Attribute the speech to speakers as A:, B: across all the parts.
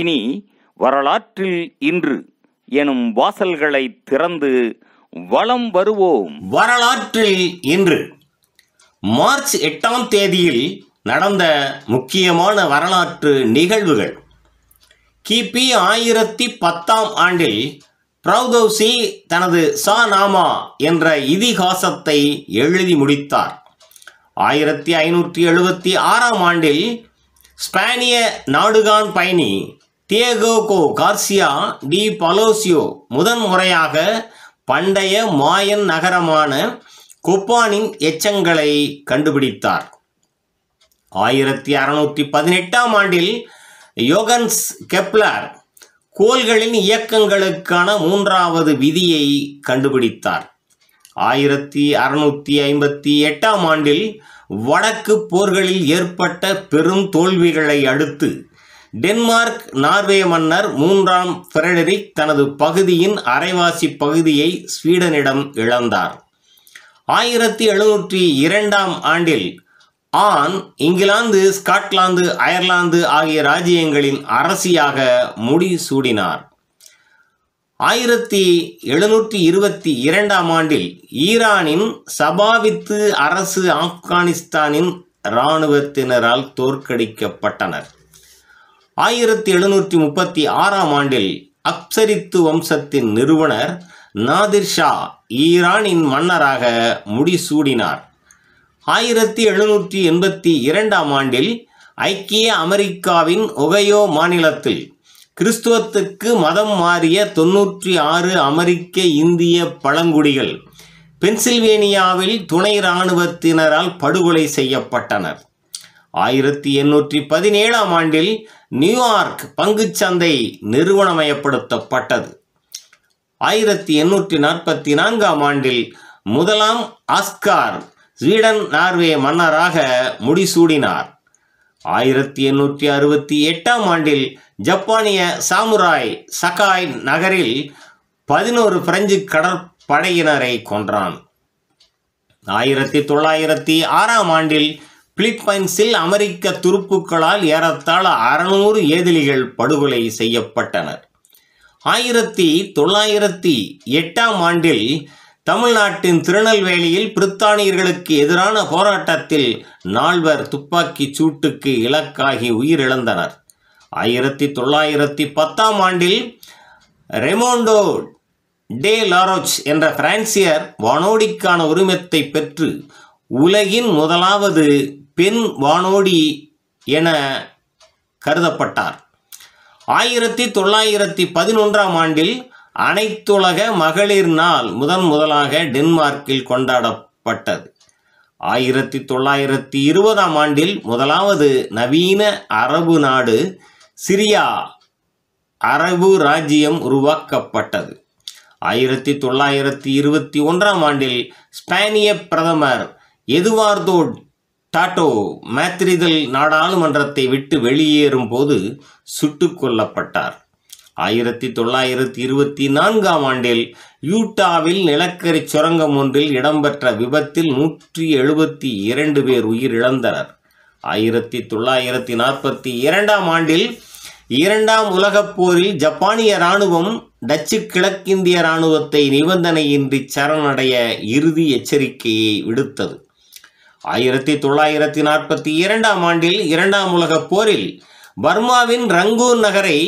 A: இனி வரலாற்றில் இன்று எனும் வாசல்களை திறந்து
B: வளம் வருவோம் வரலாற்றில் இன்று மார்ச் எட்டாம் தேதியில் நடந்த முக்கியமான வரலாற்று நிகழ்வுகள் கிபி ஆயிரத்தி பத்தாம் ஆண்டில் பிரௌதௌசி தனது நாமா என்ற இதிகாசத்தை எழுதி முடித்தார் ஆயிரத்தி ஐநூற்றி எழுபத்தி ஆறாம் ஆண்டில் ஸ்பானிய நாடுகான் பயணி டியகோகோ கார்சியா டி பலோசியோ முதன் முறையாக பண்டைய மாயன் நகரமான குப்பானின் எச்சங்களை கண்டுபிடித்தார் ஆயிரத்தி அறுநூற்றி பதினெட்டாம் ஆண்டில் யோகன்ஸ் கெப்லர் கோள்களின் இயக்கங்களுக்கான மூன்றாவது விதியை கண்டுபிடித்தார் ஆயிரத்தி அறுநூற்றி ஐம்பத்தி எட்டாம் ஆண்டில் வடக்கு போர்களில் ஏற்பட்ட பெரும் தோல்விகளை அடுத்து டென்மார்க் நார்வே மன்னர் மூன்றாம் ஃப்ரெடரிக் தனது பகுதியின் அரைவாசி பகுதியை ஸ்வீடனிடம் இழந்தார் ஆயிரத்தி எழுநூற்றி இரண்டாம் ஆண்டில் ஆண் இங்கிலாந்து ஸ்காட்லாந்து அயர்லாந்து ஆகிய ராஜ்யங்களின் அரசியாக முடிசூடினார் ஆயிரத்தி எழுநூற்றி இருபத்தி இரண்டாம் ஆண்டில் ஈரானின் சபாவித்து அரசு ஆப்கானிஸ்தானின் இராணுவத்தினரால் தோற்கடிக்கப்பட்டனர் ஆயிரத்தி எழுநூற்றி முப்பத்தி ஆறாம் ஆண்டில் அப்சரித்து வம்சத்தின் நிறுவனர் நாதிர் ஷா ஈரானின் மன்னராக முடிசூடினார் ஆயிரத்தி எழுநூற்றி எண்பத்தி இரண்டாம் ஆண்டில் ஐக்கிய அமெரிக்காவின் ஒகையோ மாநிலத்தில் கிறிஸ்துவத்துக்கு மதம் மாறிய தொன்னூற்றி ஆறு அமெரிக்க இந்திய பழங்குடிகள் பென்சில்வேனியாவில் துணை இராணுவத்தினரால் படுகொலை செய்யப்பட்டனர் ஆயிரத்தி எண்ணூற்றி பதினேழாம் ஆண்டில் நியூயார்க் பங்குச்சந்தை நிறுவனமயப்படுத்தப்பட்டது ஆயிரத்தி எண்ணூற்றி நாற்பத்தி நான்காம் ஆண்டில் முதலாம் ஆஸ்கார் ஸ்வீடன் நார்வே மன்னராக முடிசூடினார் ஆயிரத்தி எண்ணூற்றி அறுபத்தி எட்டாம் ஆண்டில் ஜப்பானிய சாமுராய் சகாய் நகரில் பதினோரு பிரெஞ்சு கடற்படையினரை கொன்றான் ஆயிரத்தி தொள்ளாயிரத்தி ஆறாம் ஆண்டில் பிலிப்பைன்ஸில் அமெரிக்க துருப்புக்களால் ஏறத்தாழ அறுநூறு ஏதிலிகள் படுகொலை செய்யப்பட்டனர் ஆயிரத்தி தொள்ளாயிரத்தி எட்டாம் ஆண்டில் தமிழ்நாட்டின் திருநெல்வேலியில் பிரித்தானியர்களுக்கு எதிரான போராட்டத்தில் நால்வர் துப்பாக்கி சூட்டுக்கு இலக்காகி உயிரிழந்தனர் ஆயிரத்தி தொள்ளாயிரத்தி பத்தாம் ஆண்டில் ரெமோண்டோ டே லாரோச் என்ற பிரான்சியர் வானோடிக்கான உரிமத்தை பெற்று உலகின் முதலாவது பெண் வானோடி என கருதப்பட்டார் ஆயிரத்தி தொள்ளாயிரத்தி பதினொன்றாம் ஆண்டில் அனைத்துலக மகளிர் நாள் முதன் முதலாக டென்மார்க்கில் கொண்டாடப்பட்டது ஆயிரத்தி தொள்ளாயிரத்தி இருபதாம் ஆண்டில் முதலாவது நவீன அரபு நாடு சிரியா அரபு ராஜ்யம் உருவாக்கப்பட்டது ஆயிரத்தி தொள்ளாயிரத்தி இருபத்தி ஒன்றாம் ஆண்டில் ஸ்பானிய பிரதமர் எதுவார்தோ டாட்டோ மேத்ரிதல் நாடாளுமன்றத்தை விட்டு வெளியேறும் போது சுட்டுக் கொல்லப்பட்டார் ஆயிரத்தி தொள்ளாயிரத்தி இருபத்தி நான்காம் ஆண்டில் யூட்டாவில் நிலக்கரி சுரங்கம் ஒன்றில் இடம்பெற்ற விபத்தில் நூற்றி எழுபத்தி இரண்டு பேர் உயிரிழந்தனர் ஆயிரத்தி தொள்ளாயிரத்தி நாற்பத்தி இரண்டாம் ஆண்டில் இரண்டாம் உலகப் போரில் ஜப்பானிய இராணுவம் டச்சு கிழக்கிந்திய இராணுவத்தை நிபந்தனையின்றி சரணடைய இறுதி எச்சரிக்கையை விடுத்தது ஆயிரத்தி தொள்ளாயிரத்தி நாற்பத்தி இரண்டாம் ஆண்டில் இரண்டாம் உலகப் போரில் பர்மாவின் ரங்கூன் நகரை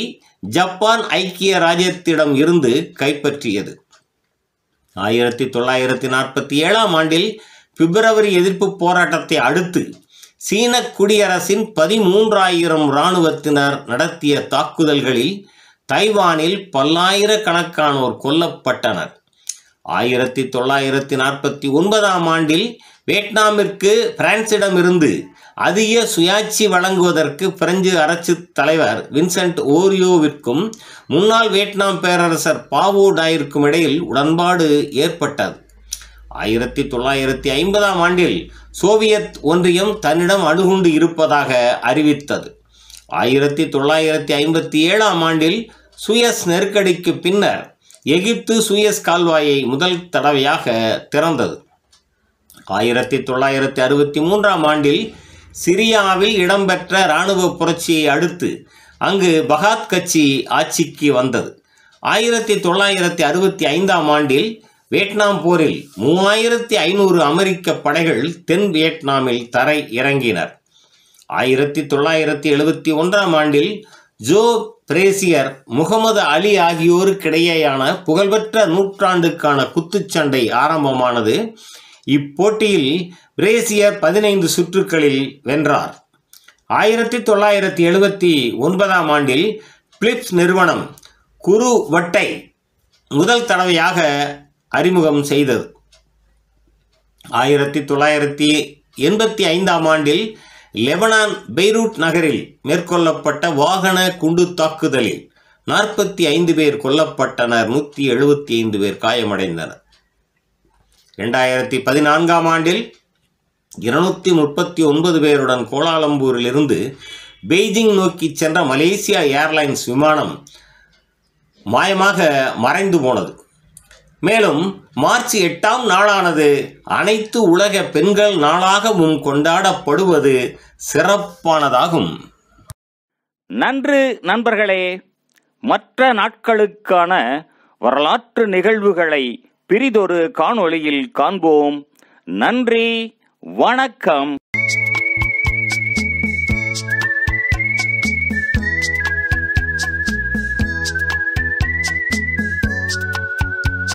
B: ஜப்பான் ஐக்கிய ராஜ்யத்திடம் இருந்து கைப்பற்றியது ஆயிரத்தி தொள்ளாயிரத்தி நாற்பத்தி ஏழாம் ஆண்டில் பிப்ரவரி எதிர்ப்பு போராட்டத்தை அடுத்து சீன குடியரசின் பதிமூன்றாயிரம் இராணுவத்தினர் நடத்திய தாக்குதல்களில் தைவானில் பல்லாயிரக்கணக்கானோர் கொல்லப்பட்டனர் ஆயிரத்தி தொள்ளாயிரத்தி நாற்பத்தி ஒன்பதாம் ஆண்டில் வியட்நாமிற்கு பிரான்சிடமிருந்து அதிக சுயாட்சி வழங்குவதற்கு பிரெஞ்சு அரசு தலைவர் வின்சென்ட் ஓரியோவிற்கும் முன்னாள் வியட்நாம் பேரரசர் பாவோ டாயிற்கும் இடையில் உடன்பாடு ஏற்பட்டது ஆயிரத்தி தொள்ளாயிரத்தி ஐம்பதாம் ஆண்டில் சோவியத் ஒன்றியம் தன்னிடம் அணுகுண்டு இருப்பதாக அறிவித்தது ஆயிரத்தி தொள்ளாயிரத்தி ஐம்பத்தி ஏழாம் ஆண்டில் சுயஸ் நெருக்கடிக்கு பின்னர் எகிப்து சுயஸ் கால்வாயை முதல் தடவையாக திறந்தது ஆயிரத்தி தொள்ளாயிரத்தி அறுபத்தி மூன்றாம் ஆண்டில் சிரியாவில் இடம்பெற்ற இராணுவ புரட்சியை அடுத்து அங்கு பகாத் கட்சி ஆட்சிக்கு வந்தது ஆயிரத்தி தொள்ளாயிரத்தி அறுபத்தி ஐந்தாம் ஆண்டில் வியட்நாம் போரில் மூவாயிரத்தி ஐநூறு அமெரிக்க படைகள் தென் வியட்நாமில் தரை இறங்கினர் ஆயிரத்தி தொள்ளாயிரத்தி எழுபத்தி ஒன்றாம் ஆண்டில் ஜோ பிரேசியர் முகமது அலி ஆகியோருக்கிடையேயான புகழ்பெற்ற நூற்றாண்டுக்கான குத்துச்சண்டை ஆரம்பமானது இப்போட்டியில் பிரேசியர் பதினைந்து சுற்றுக்களில் வென்றார் ஆயிரத்தி தொள்ளாயிரத்தி எழுபத்தி ஒன்பதாம் ஆண்டில் பிலிப்ஸ் நிறுவனம் குரு வட்டை முதல் தடவையாக அறிமுகம் செய்தது ஆயிரத்தி தொள்ளாயிரத்தி எண்பத்தி ஐந்தாம் ஆண்டில் லெபனான் பெய்ரூட் நகரில் மேற்கொள்ளப்பட்ட வாகன குண்டு தாக்குதலில் நாற்பத்தி ஐந்து பேர் கொல்லப்பட்டனர் நூற்றி எழுபத்தி ஐந்து பேர் காயமடைந்தனர் இரண்டாயிரத்தி பதினான்காம் ஆண்டில் இருநூற்றி முப்பத்தி ஒன்பது பேருடன் கோலாலம்பூரிலிருந்து பெய்ஜிங் நோக்கி சென்ற மலேசியா ஏர்லைன்ஸ் விமானம் மாயமாக மறைந்து போனது மேலும் மார்ச் எட்டாம் நாளானது அனைத்து உலக பெண்கள் நாளாகவும் கொண்டாடப்படுவது சிறப்பானதாகும்
A: நன்று நண்பர்களே மற்ற நாட்களுக்கான வரலாற்று நிகழ்வுகளை பிரிதொரு காணொளியில் காண்போம் நன்றி வணக்கம்